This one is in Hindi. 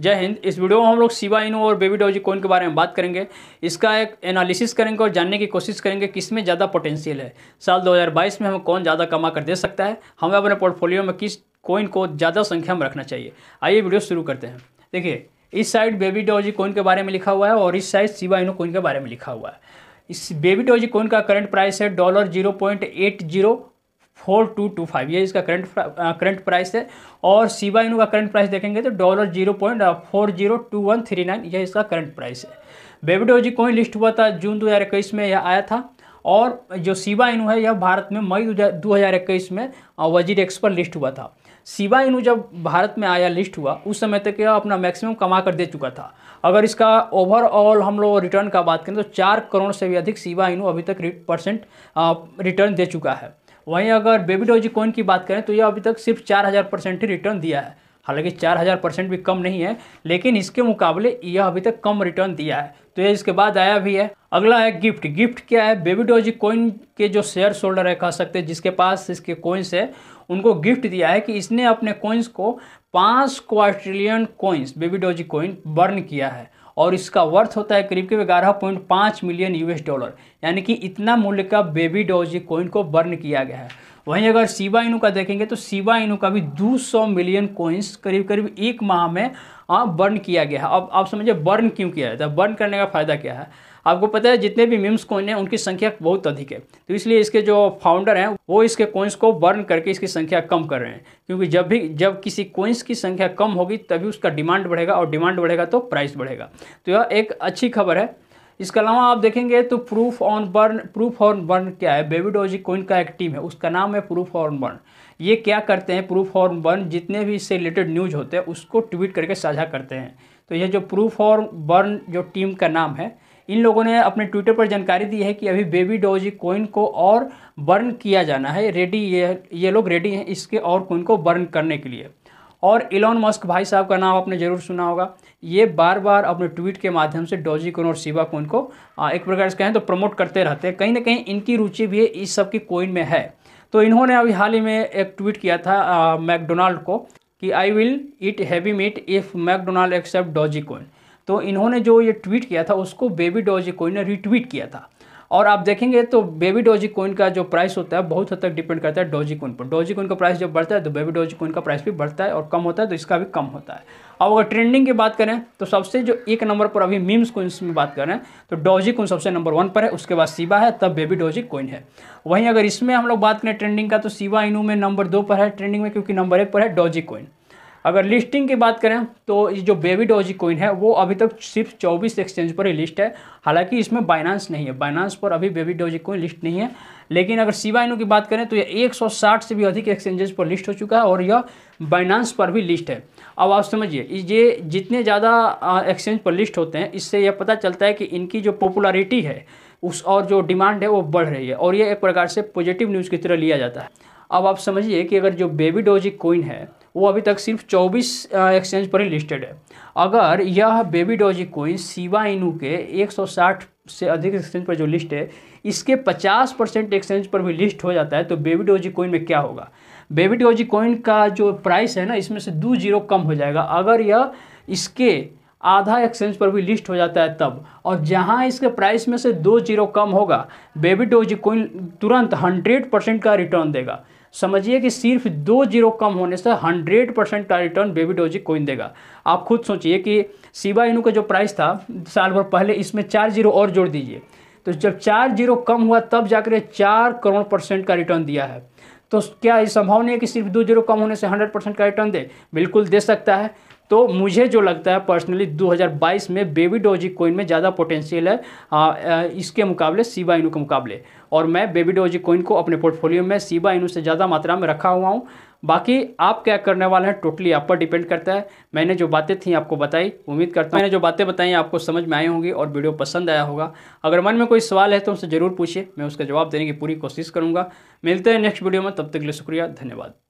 जय हिंद इस वीडियो में हम लोग सिवा इनो और बेबी डॉजी कोइन के बारे में बात करेंगे इसका एक एनालिसिस करेंगे और जानने की कोशिश करेंगे किस में ज़्यादा पोटेंशियल है साल 2022 में हमें कौन ज़्यादा कमा कर दे सकता है हमें अपने पोर्टफोलियो में किस कोइन को ज़्यादा संख्या में रखना चाहिए आइए वीडियो शुरू करते हैं देखिए इस साइड बेबी डॉजी कोइन के बारे में लिखा हुआ है और इस साइड सिवा इनो कोइन के बारे में लिखा हुआ है इस बेबी डॉजी कोइन का करंट प्राइस है dollar zero point eight zero four two two five ये इसका करंट करंट प्राइस है और सीवा इनू का करंट प्राइस देखेंगे तो dollar zero point four zero two one three nine यह इसका करंट प्राइस है बेबीडोजी ही लिस्ट हुआ था जून दो हज़ार इक्कीस में यह आया था और जो सीवा इनू है यह भारत में मई दो हज़ार इक्कीस में वजीर uh, एक्स पर लिस्ट हुआ था सीवा इनू जब भारत में आया लिस्ट हुआ उस समय तक यह अपना मैक्सिमम कमा कर दे चुका था अगर इसका ओवरऑल हम लोग रिटर्न का बात करें तो चार करोड़ से भी अधिक सीवा इनू अभी तक परसेंट रिटर्न uh, दे चुका है वहीं अगर बेबी डॉजी कॉइन की बात करें तो ये अभी तक सिर्फ चार हज़ार परसेंट ही रिटर्न दिया है हालांकि चार हज़ार परसेंट भी कम नहीं है लेकिन इसके मुकाबले यह अभी तक कम रिटर्न दिया है तो ये इसके बाद आया भी है अगला है गिफ्ट गिफ्ट क्या है बेबी डोजी कोइन के जो शेयर शोल्डर है कह सकते हैं जिसके पास इसके कोइंस है उनको गिफ्ट दिया है कि इसने अपने कोइंस को पाँच quadrillion coins baby doge coin burn किया है और इसका वर्थ होता है करीब करीब ग्यारह पॉइंट पाँच मिलियन यूएस डॉलर यानी कि इतना मूल्य का बेबी डॉजी कोइन को बर्न किया गया है वहीं अगर सीबा इनू का देखेंगे तो सीबा इनू का भी 200 मिलियन कोइंस करीब करीब एक माह में बर्न हाँ, किया गया है अब आप समझिए बर्न क्यों किया जाता है बर्न तो करने का फ़ायदा क्या है आपको पता है जितने भी मिम्स कॉइन हैं उनकी संख्या बहुत अधिक है तो इसलिए इसके जो फाउंडर हैं वो इसके कॉइन्स को बर्न करके इसकी संख्या कम कर रहे हैं क्योंकि जब भी जब किसी कॉइन्स की संख्या कम होगी तभी उसका डिमांड बढ़ेगा और डिमांड बढ़ेगा तो प्राइस बढ़ेगा तो यह एक अच्छी खबर है इसके अलावा आप देखेंगे तो proof on burn proof on burn क्या है बेबीडोजी कोइन का एक टीम है उसका नाम है प्रूफ ऑन बर्न ये क्या करते हैं प्रूफ ऑन बर्न जितने भी इससे रिलेटेड न्यूज होते हैं उसको ट्वीट करके साझा करते हैं तो ये जो प्रूफ ऑन बर्न जो टीम का नाम है इन लोगों ने अपने ट्विटर पर जानकारी दी है कि अभी बेबी डोजी कोइन को और बर्न किया जाना है रेडी ये ये लोग रेडी हैं इसके और कोइन को बर्न करने के लिए और इलॉन मस्क भाई साहब का नाम आपने ज़रूर सुना होगा ये बार बार अपने ट्वीट के माध्यम से डोजी कोइन और शिवा कोइन को एक प्रकार से कहें तो प्रमोट करते रहते हैं कहीं ना कहीं इनकी रुचि भी इस सब की कोइन में है तो इन्होंने अभी हाल ही में एक ट्वीट किया था मैकडोनाल्ड को कि I will eat heavy meat if McDonald accept doge coin तो इन्होंने जो ये ट्वीट किया था उसको बेबी डॉजी कोइन ने रिट्वीट किया था और आप देखेंगे तो बेबी डॉजी कोइन का जो प्राइस होता है बहुत हद तक डिपेंड करता है डॉजी कोइन पर डॉजी कोइन का प्राइस जब बढ़ता है तो बेबी डॉजी कोइन का प्राइस भी बढ़ता है और कम होता है तो इसका भी कम होता है अब अगर ट्रेंडिंग की बात करें तो सबसे जो एक नंबर पर अभी मीम्स कोइंस में बात करें तो डॉजी कोइन सबसे नंबर वन पर है उसके बाद सीवा है तब बेबी डॉजी कोइन है वहीं अगर इसमें हम लोग बात करें ट्रेंडिंग का तो सीवा इनू में नंबर दो पर है ट्रेंडिंग में क्योंकि नंबर एक पर है डॉजी कोइन अगर लिस्टिंग की बात करें तो ये जो बेबी डॉजी कोइन है वो अभी तक सिर्फ 24 एक्सचेंज पर ही लिस्ट है हालांकि इसमें बाइनांस नहीं है बाइनांस पर अभी बेबी डॉजी कोइन लिस्ट नहीं है लेकिन अगर सीवाइनो की बात करें तो ये 160 से भी अधिक एक्सचेंजेस पर लिस्ट हो चुका है और यह बाइनांस पर भी लिस्ट है अब आप समझिए ये जितने ज़्यादा एक्सचेंज पर लिस्ट होते हैं इससे यह पता चलता है कि इनकी जो पॉपुलरिटी है उस और जो डिमांड है वो बढ़ रही है और यह एक प्रकार से पॉजिटिव न्यूज़ की तरह लिया जाता है अब आप समझिए कि अगर जो बेबी डॉजी कोइन है वो अभी तक सिर्फ 24 एक्सचेंज पर ही लिस्टेड है अगर यह बेबी डॉजी कोइन सीवा इनू के 160 से अधिक एक्सचेंज पर जो लिस्ट है इसके 50 परसेंट एक्सचेंज पर भी लिस्ट हो जाता है तो बेबी डॉजी कोइन में क्या होगा बेबी डॉजी कोइन का जो प्राइस है ना इसमें से दो जीरो कम हो जाएगा अगर यह इसके आधा एक्सचेंज पर भी लिस्ट हो जाता है तब और जहां इसके प्राइस में से दो जीरो कम होगा बेबी डोजी कोइन तुरंत हंड्रेड परसेंट का रिटर्न देगा समझिए कि सिर्फ दो जीरो कम होने से हंड्रेड परसेंट का रिटर्न बेबी डोजी कोइन देगा आप खुद सोचिए कि सिवा इनू का जो प्राइस था साल भर पहले इसमें चार जीरो और जोड़ दीजिए तो जब चार जीरो कम हुआ तब जाकर चार करोड़ परसेंट का रिटर्न दिया है तो क्या ये संभव नहीं है कि सिर्फ दो जीरो कम होने से हंड्रेड परसेंट का रिटर्न दे बिल्कुल दे सकता है तो मुझे जो लगता है पर्सनली 2022 में बेबी डोजी कोइन में ज़्यादा पोटेंशियल है आ, आ, इसके मुकाबले सीबा इनू के मुकाबले और मैं बेबी डोजी कोइन को अपने पोर्टफोलियो में सीबा इनू से ज़्यादा मात्रा में रखा हुआ हूँ बाकी आप क्या करने वाले हैं टोटली आप पर डिपेंड करता है मैंने जो बातें थी आपको बताई उम्मीद करता हूँ मैंने जो बातें बताई आपको समझ में आई होंगी और वीडियो पसंद आया होगा अगर मन में कोई सवाल है तो उनसे ज़रूर पूछिए मैं उसका जवाब देने की पूरी कोशिश करूँगा मिलते हैं नेक्स्ट वीडियो में तब तक के लिए शुक्रिया धन्यवाद